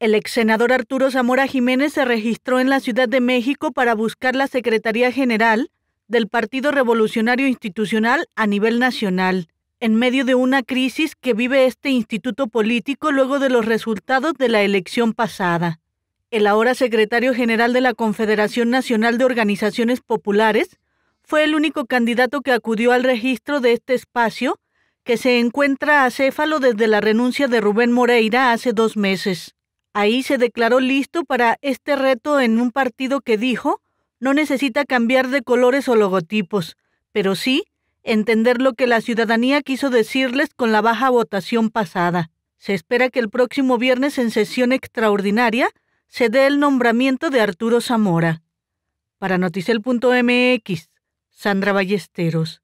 El ex senador Arturo Zamora Jiménez se registró en la Ciudad de México para buscar la Secretaría General del Partido Revolucionario Institucional a nivel nacional, en medio de una crisis que vive este instituto político luego de los resultados de la elección pasada. El ahora secretario general de la Confederación Nacional de Organizaciones Populares fue el único candidato que acudió al registro de este espacio, que se encuentra acéfalo desde la renuncia de Rubén Moreira hace dos meses. Ahí se declaró listo para este reto en un partido que dijo no necesita cambiar de colores o logotipos, pero sí entender lo que la ciudadanía quiso decirles con la baja votación pasada. Se espera que el próximo viernes en sesión extraordinaria se dé el nombramiento de Arturo Zamora. Para noticel.mx, Sandra Ballesteros.